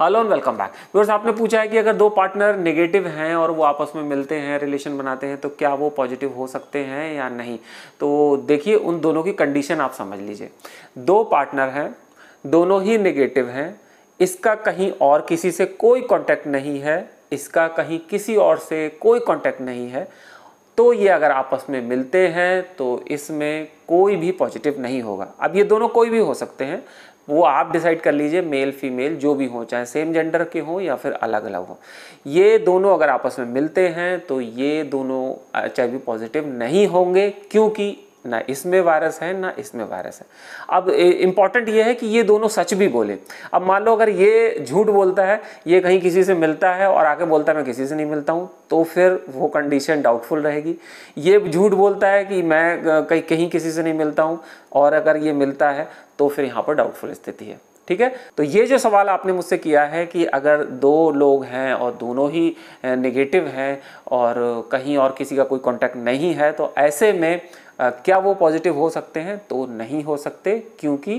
hello and welcome back viewers आपने पूछा है कि अगर दो पार्टनर नेगेटिव हैं और वो आपस में मिलते हैं रिलेशन बनाते हैं तो क्या वो पॉजिटिव हो सकते हैं या नहीं तो देखिए उन दोनों की कंडीशन आप समझ लीजिए दो पार्टनर हैं दोनों ही नेगेटिव हैं इसका कहीं और किसी से कोई कॉन्टैक्ट नहीं है इसका कहीं किसी और से कोई कॉन्टैक्ट नहीं है तो ये अगर आपस में मिलते हैं तो इसमें कोई भी पॉजिटिव नहीं होगा अब ये दोनों कोई भी हो सकते हैं वो आप डिसाइड कर लीजिए मेल फीमेल जो भी हो चाहे सेम जेंडर के हों या फिर अलग अलग हों ये दोनों अगर आपस में मिलते हैं तो ये दोनों एच पॉजिटिव नहीं होंगे क्योंकि ना इसमें वायरस है ना इसमें वायरस है अब इम्पॉर्टेंट ये है कि ये दोनों सच भी बोले अब मान लो अगर ये झूठ बोलता है ये कहीं किसी से मिलता है और आके बोलता है मैं किसी से नहीं मिलता हूँ तो फिर वो कंडीशन डाउटफुल रहेगी ये झूठ बोलता है कि मैं कहीं कहीं किसी से नहीं मिलता हूँ और अगर ये मिलता है तो फिर यहाँ पर डाउटफुल स्थिति है ठीक है तो ये जो सवाल आपने मुझसे किया है कि अगर दो लोग हैं और दोनों ही नेगेटिव हैं और कहीं और किसी का कोई कांटेक्ट नहीं है तो ऐसे में क्या वो पॉजिटिव हो सकते हैं तो नहीं हो सकते क्योंकि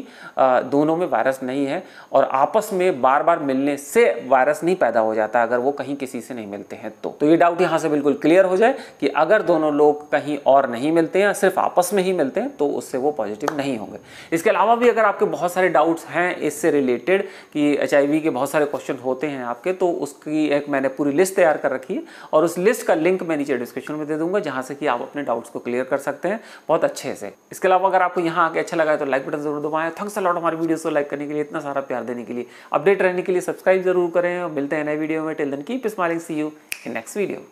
दोनों में वायरस नहीं है और आपस में बार बार मिलने से वायरस नहीं पैदा हो जाता अगर वो कहीं किसी से नहीं मिलते हैं तो, तो ये डाउट यहाँ से बिल्कुल क्लियर हो जाए कि अगर दोनों लोग कहीं और नहीं मिलते हैं सिर्फ आपस में ही मिलते हैं तो उससे वो पॉजिटिव नहीं होंगे इसके अलावा भी अगर आपके बहुत सारे डाउट्स हैं इससे रिलेटेड कि एच के बहुत सारे क्वेश्चन होते हैं आपके तो उसकी एक मैंने पूरी लिस्ट तैयार कर रखी है और उस लिस्ट का लिंक मैं नीचे डिस्क्रिप्शन में दे दूंगा जहाँ से कि आप अपने डाउट्स को क्लियर कर सकते हैं बहुत अच्छे से इसके अलावा अगर आपको यहाँ आके अच्छा लगा है तो लाइक बटन जरूर दबाएं थैंक्स लॉट हमारी वीडियोस को लाइक करने के लिए इतना सारा प्यार देने के लिए अपडेट रहने के लिए सब्सक्राइब जरूर करें और मिलते हैं नए वीडियो में till then keep smiling see you in next video